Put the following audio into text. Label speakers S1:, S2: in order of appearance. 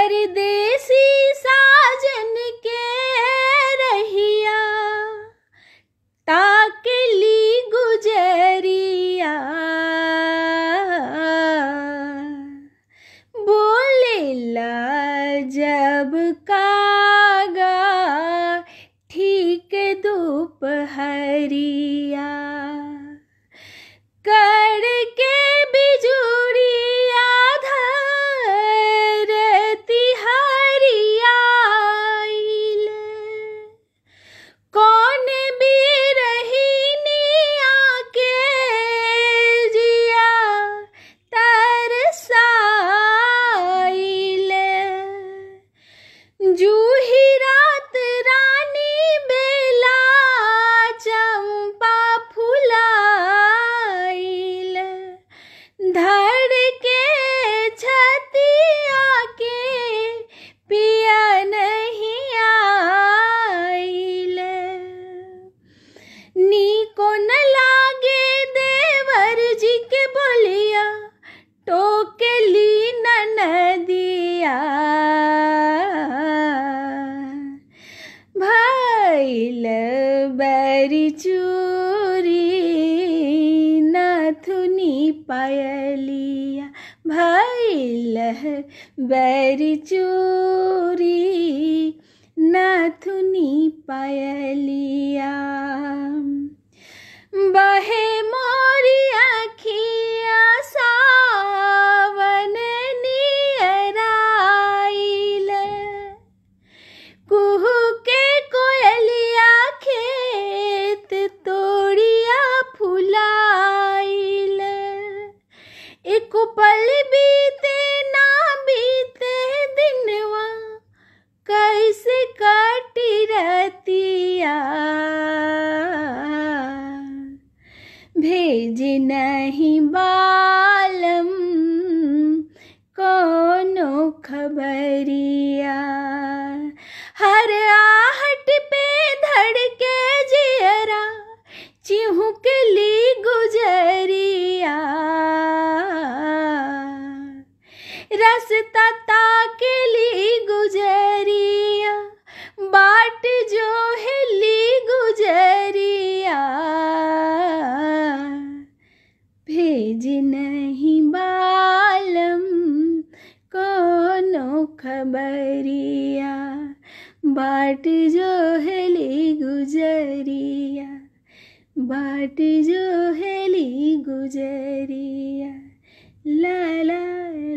S1: परदेसी साजन के रहिया ताकली गुजरिया बोले ला जब कागा ठीक दोपहरी चूरी नाथुनी पायलिया भाई लह बैरी चूरी नाथुनी पायलिया बहे नहीं बालम कोनो खबरिया हर आहट पे धड़के जियरा चिहुक ली गुजरिया तता के ली गुजरिया बाट जो भेज नहीं बालम कोनो खबरिया बाट जो हेली गुजरिया बाट जो हेली गुजरिया ला ला